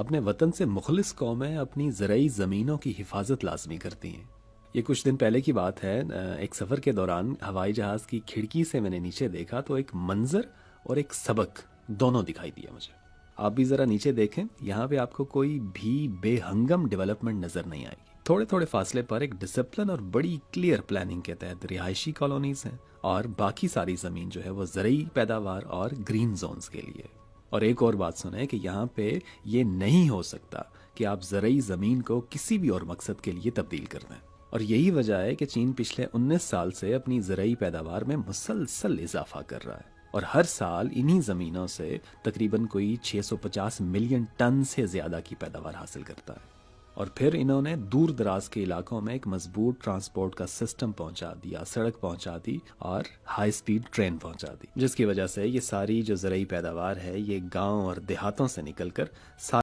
अपने वतन से मुखलिस कौमें अपनी ज़रूरी ज़मीनों की हिफाजत लाजमी करती हैं ये कुछ दिन पहले की बात है एक सफ़र के दौरान हवाई जहाज़ की खिड़की से मैंने नीचे देखा तो एक मंज़र और एक सबक दोनों दिखाई दिया मुझे आप भी ज़रा नीचे देखें यहाँ पे आपको कोई भी बेहंगम डेवलपमेंट नज़र नहीं आएगी थोड़े थोड़े फासले पर एक डिसिप्लिन और बड़ी क्लियर प्लानिंग के तहत रिहायशी कॉलोनीज हैं और बाकी सारी ज़मीन जो है वो ज़रूरी पैदावार और ग्रीन जोन्स के लिए और एक और बात सुने कि यहाँ पे ये नहीं हो सकता कि आप ज़रूरी ज़मीन को किसी भी और मकसद के लिए तब्दील कर दें और यही वजह है कि चीन पिछले 19 साल से अपनी ज़रूरी पैदावार में मुसलसल इजाफा कर रहा है और हर साल इन्हीं ज़मीनों से तकरीबन कोई 650 मिलियन टन से ज़्यादा की पैदावार हासिल करता है और फिर इन्होंने दूर दराज के इलाकों में एक मजबूत ट्रांसपोर्ट का सिस्टम पहुंचा दिया सड़क पहुंचा दी और हाई स्पीड ट्रेन पहुंचा दी जिसकी वजह से ये सारी जो जरिई पैदावार है ये गाँव और देहातों से निकलकर